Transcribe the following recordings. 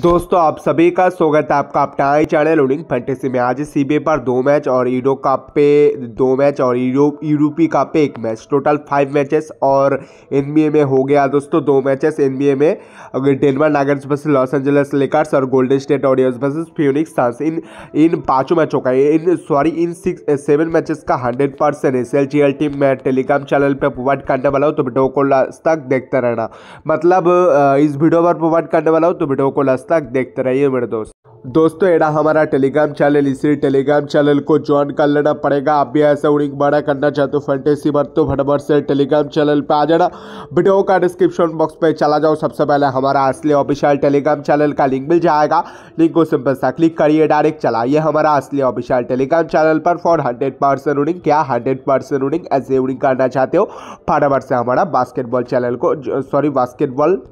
दोस्तों आप सभी का स्वागत है आपका अपना आई चैनल उडिंग फैंटेसी में आज बी पर दो मैच और ईडो कप पे दो मैच और यूरोपी कप पे एक मैच टोटल फाइव मैचेस और एनबीए में हो गया दोस्तों दो मैचेस एनबीए में डेनवर नागर्स बस लॉस एंजल्स लेकर्स और गोल्डन स्टेट ऑडियंस बस फ्यूनिक्स सन्स इन इन पाँचों मैचों का इन सॉरी इन सिक्स सेवन मैचेस का hundred percent S L G L team मैं टेलीग्राम चैनल पर प्रोवाइड करने वाला हूँ तो वीडियो को लास्ट तक देखते रहना मतलब इस वीडियो पर प्रोवाइड करने वाला हूँ तो वीडियो को लास्ट लास्ट तक देखते रहिए मेरे दोस्त दोस्तों एड़ा हमारा टेलीग्राम चैनल इसी टेलीग्राम चैनल को ज्वाइन कर लेना पड़ेगा आप भी ऐसा उड़िंग बड़ा करना चाहते हो फैंटेसी मत तो फटाफट से टेलीग्राम चैनल पे आ जाना वीडियो का डिस्क्रिप्शन बॉक्स पे चला जाओ सबसे पहले हमारा असली ऑफिशियल टेलीग्राम चैनल का लिंक मिल जाएगा लिंक को सिंपल सा क्लिक करिए डायरेक्ट चलाइए हमारा असली ऑफिशियल टेलीग्राम चैनल पर फॉर हंड्रेड परसेंट उड़िंग क्या हंड्रेड परसेंट उड़िंग ऐसे उड़िंग करना चाहते हो फटाफट से हमारा बास्केटबॉल चैनल को sorry basketball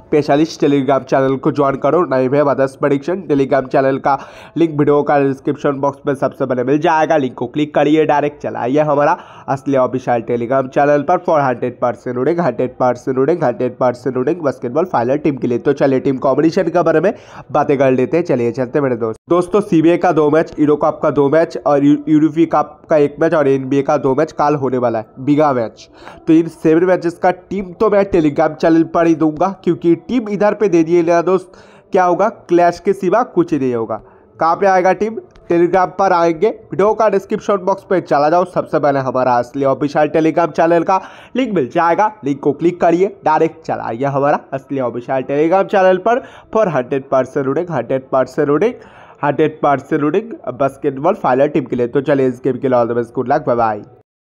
specialist Telegram channel को ज्वाइन करो नए में मदर्स प्रडिक्शन टेलीग्राम चैनल का लिंक वीडियो का डिस्क्रिप्शन बॉक्स में सबसे पहले मिल जाएगा लिंक को क्लिक करिए डायरेक्ट चलाइए हमारा असली ऑफिशियल टेलीग्राम चैनल पर फॉर हंड्रेड परसेंट उड़ेंगे हंड्रेड परसेंट उड़ेंग हंड्रेड परसेंट उड़ेंगे बास्केटबॉल फाइनल टीम के लिए तो चलिए टीम कॉम्बिनेशन के बारे में बातें कर लेते हैं चलिए चलते मेरे दोस्त दोस्तों सीबीए का दो मैच यूरो कप का दो मैच और यूरोपी कप का एक मैच और एनबीए का दो मैच कल होने वाला है बिगा मैच तो इन सेवन मैचेस का टीम तो मैं टेलीग्राम चैनल पर ही दूंगा क्योंकि की टिप इधर पे दे दिए दोस्त क्या होगा क्लैश के सिवा कुछ ही नहीं होगा कहाँ पे आएगा टीम टेलीग्राम पर आएंगे वीडियो का डिस्क्रिप्शन बॉक्स पे चला जाओ सबसे पहले हमारा असली ऑफिशियल टेलीग्राम चैनल का लिंक मिल जाएगा लिंक को क्लिक करिए डायरेक्ट चला आइए हमारा असली ऑफिशियल टेलीग्राम चैनल पर फॉर हंड्रेड परसेंट रूडिंग हंड्रेड परसेंट रूडिंग हंड्रेड परसेंट रूडिंग बास्केटबॉल फाइनल टीम के लिए तो चले इस गेम के लिए all the best good luck bye